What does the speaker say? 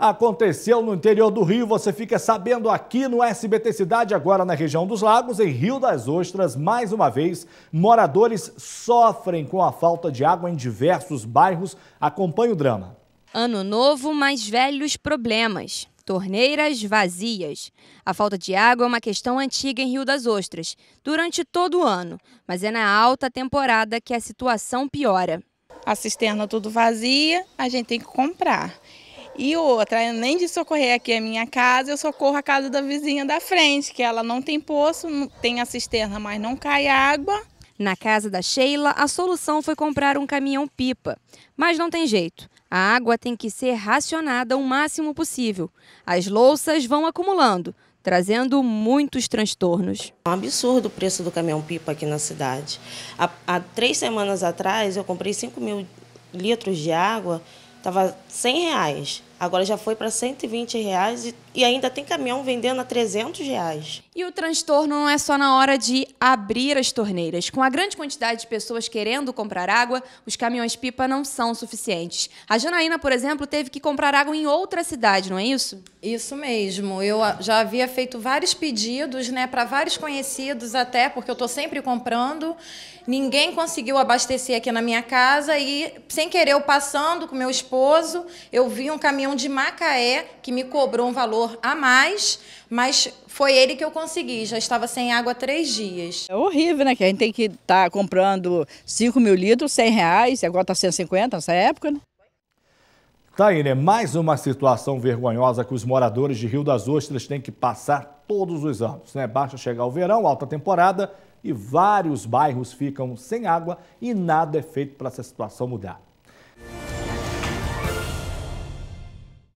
aconteceu no interior do Rio. Você fica sabendo aqui no SBT Cidade, agora na região dos Lagos, em Rio das Ostras. Mais uma vez, moradores sofrem com a falta de água em diversos bairros. Acompanhe o drama. Ano novo, mais velhos problemas. Torneiras vazias. A falta de água é uma questão antiga em Rio das Ostras, durante todo o ano, mas é na alta temporada que a situação piora. A cisterna tudo vazia, a gente tem que comprar. E outra, além de socorrer aqui a minha casa, eu socorro a casa da vizinha da frente, que ela não tem poço, tem a cisterna, mas não cai água. Na casa da Sheila, a solução foi comprar um caminhão-pipa. Mas não tem jeito. A água tem que ser racionada o máximo possível. As louças vão acumulando, trazendo muitos transtornos. É um absurdo o preço do caminhão-pipa aqui na cidade. Há, há três semanas atrás, eu comprei 5 mil litros de água Tava 100 reais. Agora já foi para 120 reais e, ainda tem caminhão vendendo a 300 reais. E o transtorno não é só na hora de abrir as torneiras. Com a grande quantidade de pessoas querendo comprar água, os caminhões-pipa não são suficientes. A Janaína, por exemplo, teve que comprar água em outra cidade, não é isso? Isso mesmo. Eu já havia feito vários pedidos, né, para vários conhecidos até, porque eu estou sempre comprando. Ninguém conseguiu abastecer aqui na minha casa e, sem querer, eu passando com meu esposo, eu vi um caminhão então, de Macaé, que me cobrou um valor a mais, mas foi ele que eu consegui, já estava sem água há três dias. É horrível, né? Que a gente tem que estar tá comprando 5 mil litros, 100 reais, tá E agora está 150 nessa época, né? Tá aí, né? Mais uma situação vergonhosa que os moradores de Rio das Ostras têm que passar todos os anos, né? Basta chegar o verão, alta temporada, e vários bairros ficam sem água e nada é feito para essa situação mudar.